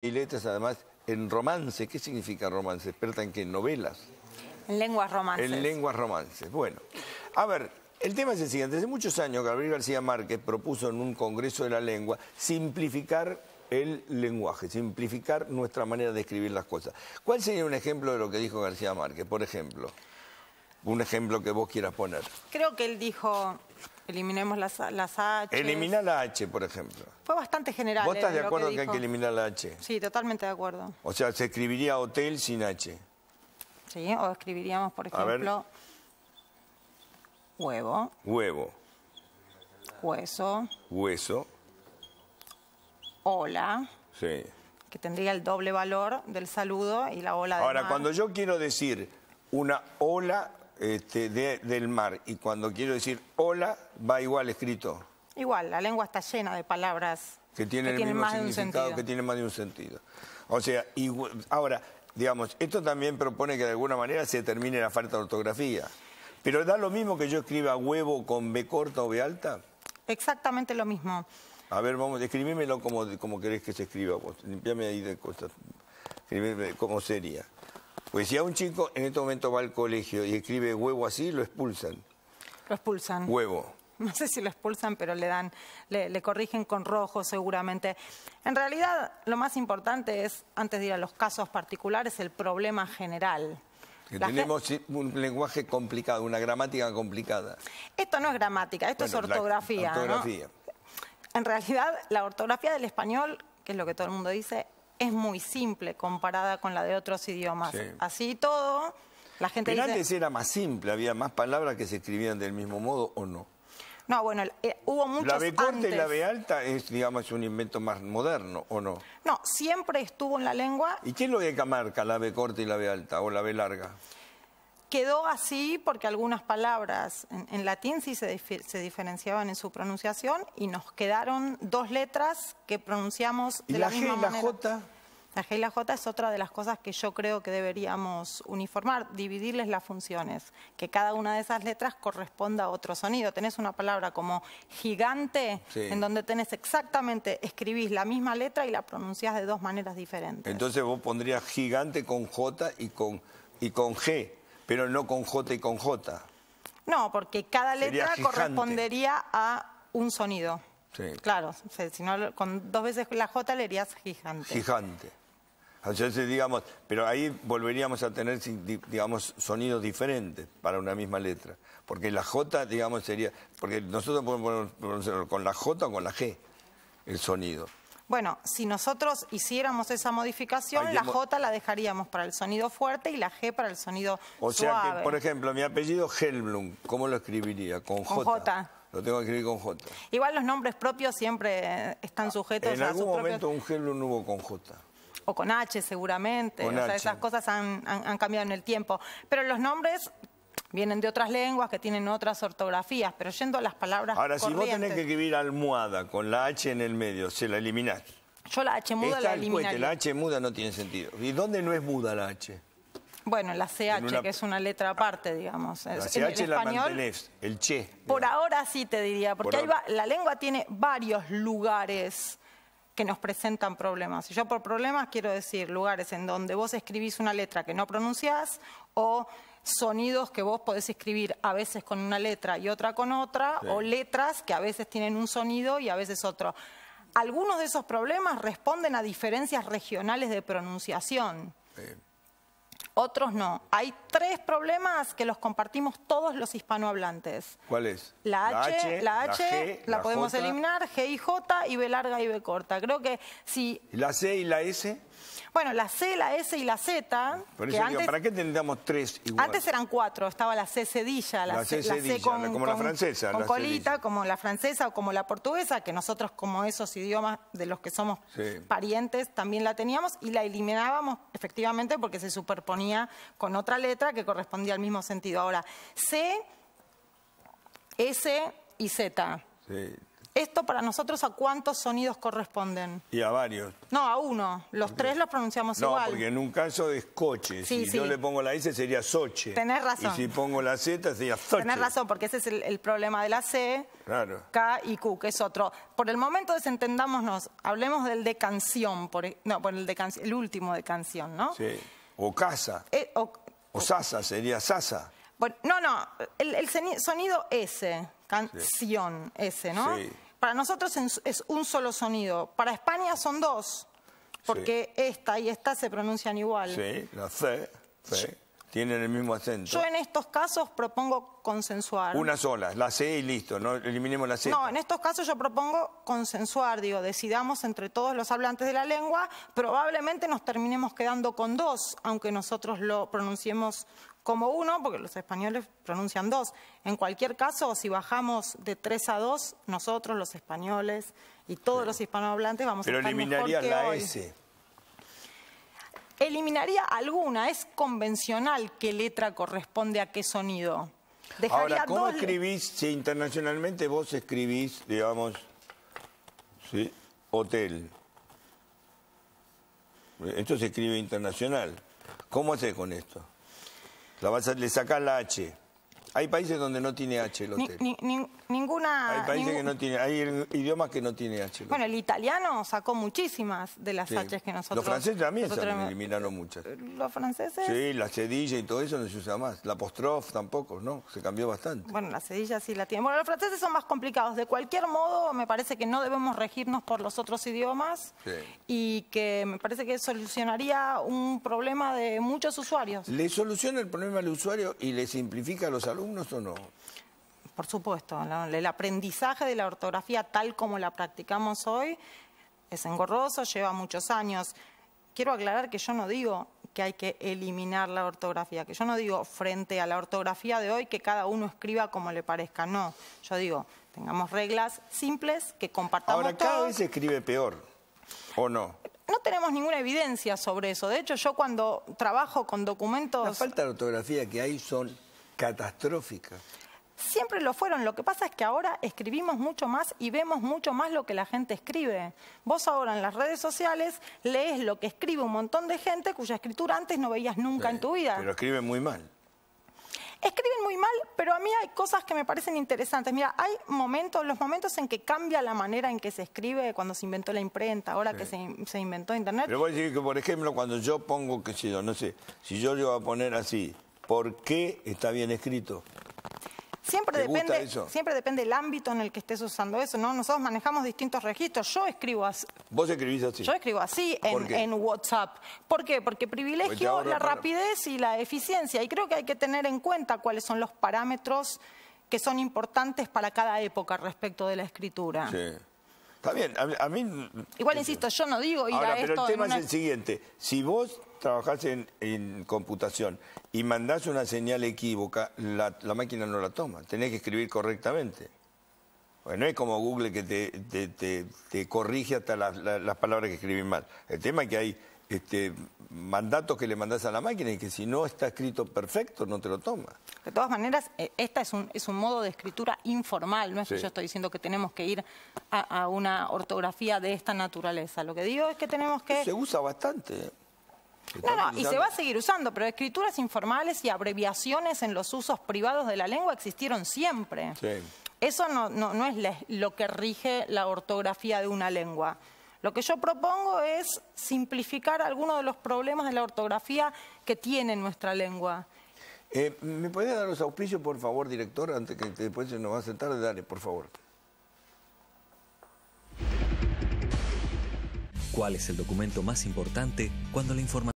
Y letras además en romance. ¿Qué significa romance? ¿Esperta en qué? novelas. En lenguas romances. En lenguas romances. Bueno, a ver, el tema es el siguiente. Hace muchos años Gabriel García Márquez propuso en un congreso de la lengua simplificar el lenguaje, simplificar nuestra manera de escribir las cosas. ¿Cuál sería un ejemplo de lo que dijo García Márquez? Por ejemplo. Un ejemplo que vos quieras poner. Creo que él dijo, eliminemos las, H. Elimina la H, por ejemplo. Fue bastante general. ¿Vos eh, estás de acuerdo que, hay que eliminar la H? Sí, totalmente de acuerdo. O sea, se escribiría hotel sin H. Sí, o escribiríamos, por ejemplo, huevo. Huevo. Hueso. Hueso. Hola. Sí. Que tendría el doble valor del saludo y la ola de Ahora, cuando yo quiero decir una ola este, del mar y cuando quiero decir hola va igual escrito. Igual, la lengua está llena de palabras que tienen, más de un sentido. O sea, ahora, digamos, esto también propone que de alguna manera se termine la falta de ortografía. Pero da lo mismo que yo escriba huevo con B corta o B alta. Exactamente lo mismo. A ver, vamos, escribímelo como, querés que se escriba vos. Limpiame ahí de cosas. como sería. Pues si a un chico en este momento va al colegio y escribe huevo así, lo expulsan. Lo expulsan. Huevo. No sé si lo expulsan, pero le dan, le, corrigen con rojo seguramente. En realidad, lo más importante es, antes de ir a los casos particulares, el problema general. tenemos un lenguaje complicado, una gramática complicada. Esto no es gramática, esto es ortografía. ortografía. En realidad, la ortografía del español, que es lo que todo el mundo dice, es muy simple comparada con la de otros idiomas. Así todo, la gente antes era más simple, había más palabras que se escribían del mismo modo o no. No, bueno, eh, hubo muchos La B corta y la B alta es, digamos, un invento más moderno, ¿o no? No, siempre estuvo en la lengua. ¿Y quién lo que marca la B corta y la B alta o la B larga? quedó así porque algunas palabras en, latín sí se, diferenciaban en su pronunciación y nos quedaron dos letras que pronunciamos de la ¿Y la, la, G y la J? La G y la J es otra de las cosas que yo creo que deberíamos uniformar, dividirles las funciones, que cada una de esas letras corresponda a otro sonido. Tenés una palabra como gigante, en donde tenés exactamente, escribís la misma letra y la pronunciás de dos maneras diferentes. Entonces vos pondrías gigante con J y con, y con G pero no con J y con J. No, porque cada letra correspondería a un sonido. Claro, si no, con dos veces la J le harías gigante. Gigante. Entonces, digamos, pero ahí volveríamos a tener, digamos, sonidos diferentes para una misma letra. Porque la J, digamos, sería... Porque nosotros podemos pronunciar con la J o con la G el sonido. Bueno, si nosotros hiciéramos esa modificación, la J la dejaríamos para el sonido fuerte y la G para el sonido o suave. O sea que, por ejemplo, mi apellido Helblum, ¿cómo lo escribiría? Con J. Lo tengo que escribir con J. Igual los nombres propios siempre están ah, sujetos a en algún momento un Helblum hubo con J o con H seguramente, o sea, esas cosas han, cambiado en el tiempo. Pero los nombres vienen de otras lenguas, que tienen otras ortografías, pero yendo a las palabras Ahora, si vos tenés que escribir almohada con la H en el medio, se la eliminás. Yo la H muda la eliminaría. la H muda no tiene sentido. ¿Y dónde no es muda la H? Bueno, la CH, que es una letra aparte, digamos. La CH la español, el che. Por ahora sí te diría, porque la lengua tiene varios lugares que nos presentan problemas. Y yo por problemas quiero decir lugares en donde vos escribís una letra que no pronunciás o sonidos que vos podés escribir a veces con una letra y otra con otra, o letras que a veces tienen un sonido y a veces otro. Algunos de esos problemas responden a diferencias regionales de pronunciación. Otros no. Hay tres problemas que los compartimos todos los hispanohablantes. ¿Cuál es? la H, la H, la, podemos eliminar, G y J y B larga y B corta. Creo que si... ¿La C y la S? Bueno, la C, la S y la Z. Por que antes, ¿para qué tres Antes eran cuatro, estaba la C cedilla, la, C, como la francesa. Con colita, como la francesa o como la portuguesa, que nosotros como esos idiomas de los que somos parientes también la teníamos y la eliminábamos efectivamente porque se superponía con otra letra que correspondía al mismo sentido. Ahora, C, S y Z. Sí. Esto para nosotros a cuántos sonidos corresponden. Y a varios. No, a uno. Los tres los pronunciamos igual. No, porque en un caso es coche. si yo le pongo la S sería soche. Tenés razón. Y si pongo la Z sería soche. Tenés razón, porque ese es el, problema de la C, claro. K y Q, que es otro. Por el momento desentendámonos. Hablemos del de canción. Por, e-, no, por el, de el último de canción, ¿no? Sí. O casa. Eh, o, sasa, sería sasa. Bueno, no, no. El, el sonido S, canción S, ¿no? Sí. Para nosotros es un solo sonido, para España son dos, porque esta y esta se pronuncian igual. Sí, la C, C, tienen el mismo acento. Yo en estos casos propongo consensuar. Una sola, la C y listo, no eliminemos la C. No, en estos casos yo propongo consensuar, digo, decidamos entre todos los hablantes de la lengua, probablemente nos terminemos quedando con dos, aunque nosotros lo pronunciemos como uno, porque los españoles pronuncian dos. En cualquier caso, si bajamos de tres a dos, nosotros los españoles y todos los hispanohablantes vamos a estar mejor que la S. Eliminaría alguna, es convencional qué letra corresponde a qué sonido. Ahora, ¿cómo escribís, si internacionalmente vos escribís, digamos, hotel? Esto se escribe internacional. ¿Cómo haces con esto? La vas a, le sacás la H. Hay países donde no tiene H el hotel ninguna... Hay idiomas que no tiene H. Bueno, el italiano sacó muchísimas de las H que nosotros... Los franceses también eliminaron muchas. ¿Los franceses? Sí, la cedilla y todo eso no se usa más. La apostrof tampoco, ¿no? Se cambió bastante. Bueno, la cedilla sí la tiene. Bueno, los franceses son más complicados. De cualquier modo, me parece que no debemos regirnos por los otros idiomas y que me parece que solucionaría un problema de muchos usuarios. ¿Le soluciona el problema al usuario y le simplifica a los alumnos o no? Por supuesto, el aprendizaje de la ortografía tal como la practicamos hoy es engorroso, lleva muchos años. Quiero aclarar que yo no digo que hay que eliminar la ortografía, que yo no digo frente a la ortografía de hoy que cada uno escriba como le parezca, no. Yo digo, tengamos reglas simples que compartamos Ahora, cada vez se escribe peor, ¿o no? No tenemos ninguna evidencia sobre eso. De hecho, yo cuando trabajo con documentos... La falta de ortografía que hay son catastróficas siempre lo fueron. Lo que pasa es que ahora escribimos mucho más y vemos mucho más lo que la gente escribe. Vos ahora en las redes sociales lees lo que escribe un montón de gente cuya escritura antes no veías nunca en tu vida. Pero escriben muy mal. Escriben muy mal, pero a mí hay cosas que me parecen interesantes. Mira, hay momentos, los momentos en que cambia la manera en que se escribe, cuando se inventó la imprenta, ahora que se, se, inventó Internet. Pero voy a decir que, por ejemplo, cuando yo pongo, que no sé, si yo le voy a poner así, ¿por qué está bien escrito? Siempre depende, siempre depende el ámbito en el que estés usando eso, ¿no? Nosotros manejamos distintos registros. Yo escribo así. ¿Vos escribís así? Yo escribo así en, WhatsApp. ¿Por qué? Porque privilegio la rapidez y la eficiencia. Y creo que hay que tener en cuenta cuáles son los parámetros que son importantes para cada época respecto de la escritura. Sí. Está bien, a, mí... Igual, insisto, yo no digo ir a esto... pero el tema es el siguiente. Si vos trabajás en, computación y mandás una señal equívoca, la, máquina no la toma. Tenés que escribir correctamente. bueno pues no es como Google que te, te, te, corrige hasta las, las, palabras que escribís mal. El tema es que hay este, mandatos que le mandás a la máquina y que si no está escrito perfecto no te lo toma. De todas maneras, eh, esta es un, es un modo de escritura informal, no es que yo estoy diciendo que tenemos que ir a, una ortografía de esta naturaleza. Lo que digo es que tenemos que... Se usa bastante. ¿eh? No, no, y se va a seguir usando, pero escrituras informales y abreviaciones en los usos privados de la lengua existieron siempre. Eso no, es lo que rige la ortografía de una lengua. Lo que yo propongo es simplificar algunos de los problemas de la ortografía que tiene nuestra lengua. Eh, ¿Me puede dar los auspicios, por favor, director, antes que, que después se nos va a sentar? Dale, por favor. ¿Cuál es el documento más importante cuando la información...